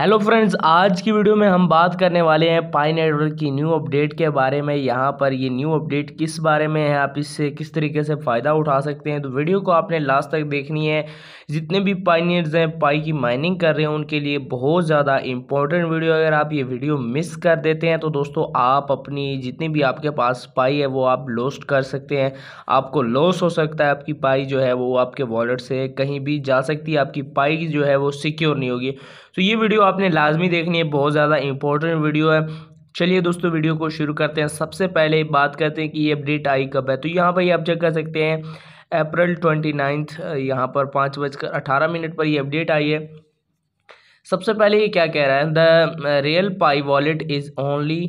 Hello friends आज की video में हम बात करने वाले हैं पाई नेटवर्क की न्यू अपडेट के बारे में यहाँ पर ये न्यू अपडेट किस बारे में है आप इससे किस तरीके से फ़ायदा उठा सकते हैं तो वीडियो को आपने लास्ट तक देखनी है जितने भी पाइनियर्स हैं पाई की माइनिंग कर रहे हैं उनके लिए बहुत ज़्यादा इंपॉर्टेंट वीडियो अगर आप ये वीडियो मिस कर देते हैं तो दोस्तों आप अपनी जितनी भी आपके पास पाई है वो आप लॉस्ट कर सकते हैं आपको लॉस हो सकता है आपकी पाई जो है वो आपके वॉलेट से कहीं भी जा सकती है आपकी पाई जो है वो सिक्योर नहीं होगी तो ये वीडियो आपने लाजमी देखनी है बहुत ज़्यादा इंपॉर्टेंट वीडियो है चलिए दोस्तों वीडियो को शुरू करते हैं सबसे पहले बात करते हैं कि ये अपडेट आई कब है तो यहाँ पर ये आप चेक कर सकते हैं अप्रैल ट्वेंटी नाइन्थ यहाँ पर पाँच बजकर अठारह मिनट पर ये अपडेट आई है सबसे पहले ये क्या कह रहा है the real Pi wallet is only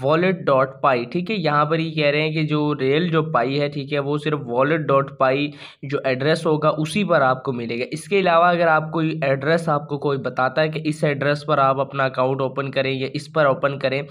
wallet dot Pi ठीक है यहाँ पर ये कह रहे हैं कि जो रियल जो पाई है ठीक है वो सिर्फ वॉलेट डॉट पाई जो एड्रेस होगा उसी पर आपको मिलेगा इसके अलावा अगर आप कोई एड्रेस आपको कोई बताता है कि इस एड्रेस पर आप अपना अकाउंट ओपन करें या इस पर ओपन करें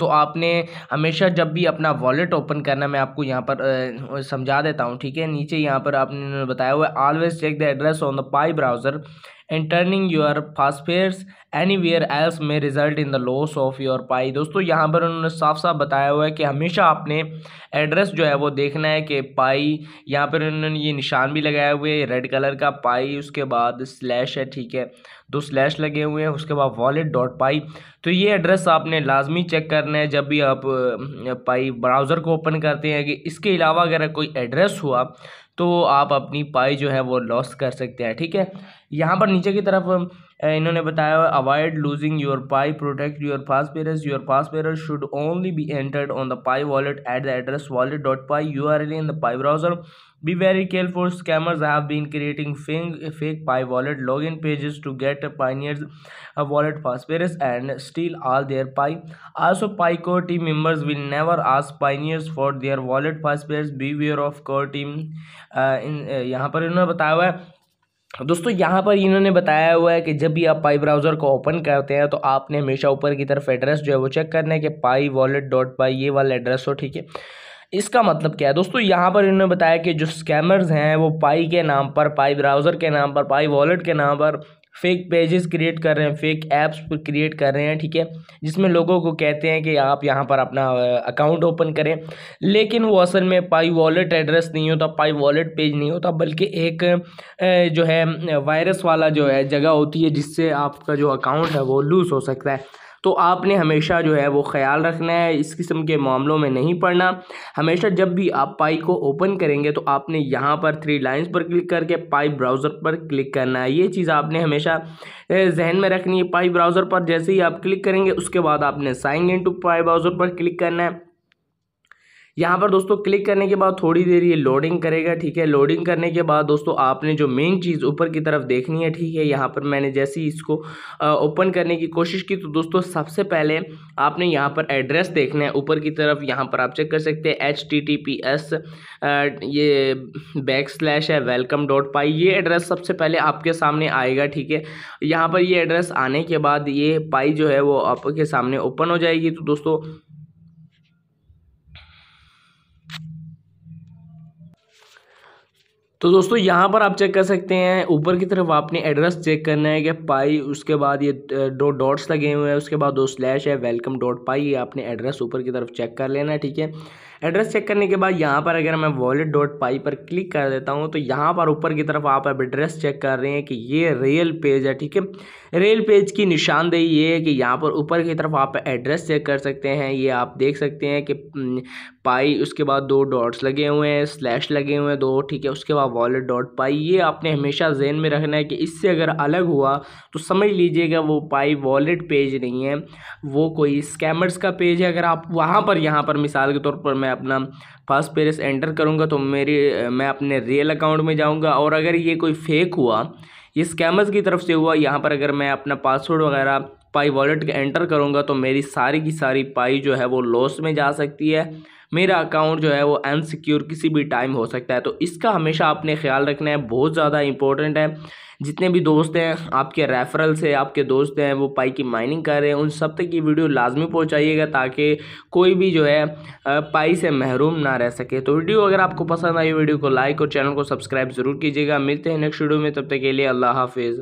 तो आपने हमेशा जब भी अपना वॉलेट ओपन करना मैं आपको यहाँ पर समझा देता हूँ ठीक है नीचे यहाँ पर आपने बताया हुआ है always check the address on the Pi browser and turning your passphrase anywhere else may result in the loss of your Pi दोस्तों यहाँ पर उन्होंने साफ साफ बताया हुआ है कि हमेशा आपने एड्रेस जो है वो देखना है कि पाई यहाँ पर उन्होंने ये निशान भी लगाया हुए रेड कलर का पाई उसके बाद स्लैश है ठीक है दो स्लैश लगे हुए हैं उसके बाद वॉलेट डॉट पाई तो ये एड्रेस आपने लाजमी चेक करना है जब भी आप पाई ब्राउज़र को ओपन करते हैं कि इसके अलावा अगर कोई एड्रेस हुआ तो आप अपनी पाई जो है वो लॉस कर सकते हैं ठीक है यहाँ पर नीचे की तरफ इन्होंने बताया avoid losing your Pi protect your passphrase your passphrase should only be entered on the Pi wallet at the address wallet dot Pi you are in the Pi browser Be very careful, scammers have been creating fake, fake Pi wallet login pages to get a Pioneer's a wallet passwords and steal all their Pi. Also, Pi core team members will never ask Pioneers for their wallet passwords. be aware of core team. Uh, in uh, yahan par इन्होंने bataya hua hai दोस्तों यहाँ पर इन्होंने बताया हुआ है कि जब भी आप पाई ब्राउज़र को ओपन करते हैं तो आपने हमेशा ऊपर की तरफ एड्रेस जो है वो चेक करना है कि पाई वॉलेट डॉट पाई ये वाला एड्रेस हो ठीक है इसका मतलब क्या है दोस्तों यहाँ पर इन्होंने बताया कि जो स्कैमर्स हैं वो पाई के नाम पर पाई ब्राउज़र के नाम पर पाई वॉलेट के नाम पर फेक पेजेस क्रिएट कर रहे हैं फेक ऐप्स क्रिएट कर रहे हैं ठीक है जिसमें लोगों को कहते हैं कि आप यहाँ पर अपना अकाउंट ओपन करें लेकिन वो असल में पाई वॉलेट एड्रेस नहीं होता पाई वॉलेट पेज नहीं होता बल्कि एक जो है वायरस वाला जो है जगह होती है जिससे आपका जो अकाउंट है वो लूज़ हो सकता है तो आपने हमेशा जो है वो ख्याल रखना है इस किस्म के मामलों में नहीं पढ़ना हमेशा जब भी आप पाई को ओपन करेंगे तो आपने यहाँ पर थ्री लाइन्स पर क्लिक करके पाई ब्राउज़र पर क्लिक करना है ये चीज़ आपने हमेशा जहन में रखनी है पाई ब्राउज़र पर जैसे ही आप क्लिक करेंगे उसके बाद आपने sign in to Pi browser पर क्लिक करना है यहाँ पर दोस्तों क्लिक करने के बाद थोड़ी देर ये लोडिंग करेगा ठीक है लोडिंग करने के बाद दोस्तों आपने जो मेन चीज़ ऊपर की तरफ देखनी है ठीक है यहाँ पर मैंने जैसे ही इसको ओपन करने की कोशिश की तो दोस्तों सबसे पहले आपने यहाँ पर एड्रेस देखना है ऊपर की तरफ यहाँ पर आप चेक कर सकते हैं H T T P S ये बैक स्लैश है वेलकम डॉट पाई ये एड्रेस सबसे पहले आपके सामने आएगा ठीक है यहाँ पर ये एड्रेस आने के बाद ये पाई जो है वो आपके सामने ओपन हो जाएगी तो दोस्तों तो दोस्तों यहाँ पर आप चेक कर सकते हैं ऊपर की तरफ आपने एड्रेस चेक करना है कि पाई उसके बाद ये दो डॉट्स लगे हुए हैं उसके बाद दो स्लैश है वेलकम डॉट पाई ये आपने एड्रेस ऊपर की तरफ चेक कर लेना है ठीक है एड्रेस चेक करने के बाद यहाँ पर अगर मैं वॉलेट डॉट पाई पर क्लिक कर देता हूँ तो यहाँ पर ऊपर की तरफ आप अब एड्रेस चेक कर रहे हैं कि ये रियल पेज है ठीक है रियल पेज की निशानदेही ये है कि यहाँ पर ऊपर की तरफ आप एड्रेस चेक कर सकते हैं ये आप देख सकते हैं कि पाई हम्म, उसके बाद दो डॉट्स लगे हुए हैं स्लैश लगे हुए हैं दो ठीक है उसके बाद वॉलेट डॉट पाई ये आपने हमेशा जेन में रखना है कि इससे अगर अलग हुआ तो समझ लीजिएगा वो पाई वॉलेट पेज नहीं है वो कोई स्कैमर्स का पेज है अगर आप वहाँ पर यहाँ पर मिसाल के तौर पर मैं अपना फर्स्ट पेरेस एंटर करूँगा तो मेरी मैं अपने रियल अकाउंट में जाऊँगा और अगर ये कोई फेक हुआ ये स्कैमर्स की तरफ से हुआ यहाँ पर अगर मैं अपना पासवर्ड वगैरह पाई वॉलेट एंटर करूँगा तो मेरी सारी की सारी पाई जो है वो लॉस में जा सकती है मेरा अकाउंट जो है वो अनसिक्योर किसी भी टाइम हो सकता है तो इसका हमेशा आपने ख्याल रखना है बहुत ज़्यादा इंपॉर्टेंट है जितने भी दोस्त हैं आपके रेफरल से आपके दोस्त हैं वो पाई की माइनिंग कर रहे हैं उन सब तक ये वीडियो लाजमी पहुंचाइएगा ताकि कोई भी जो है पाई से महरूम ना रह सके तो वीडियो अगर आपको पसंद आई वीडियो को लाइक और चैनल को सब्सक्राइब ज़रूर कीजिएगा मिलते हैं नेक्स्ट वीडियो में तब तक के लिए अल्लाह हाफिज़